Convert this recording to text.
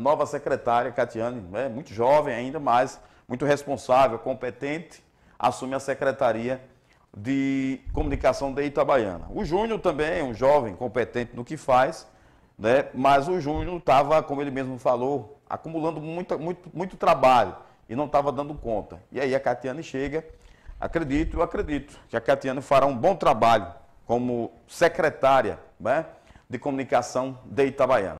a nova secretária, Catiane, é muito jovem ainda, mas muito responsável, competente, assume a Secretaria de Comunicação de Itabaiana. O Júnior também é um jovem, competente no que faz, né? mas o Júnior estava, como ele mesmo falou, acumulando muito, muito, muito trabalho e não estava dando conta. E aí a Catiane chega, acredito, eu acredito que a Catiane fará um bom trabalho como secretária né? de Comunicação de Itabaiana.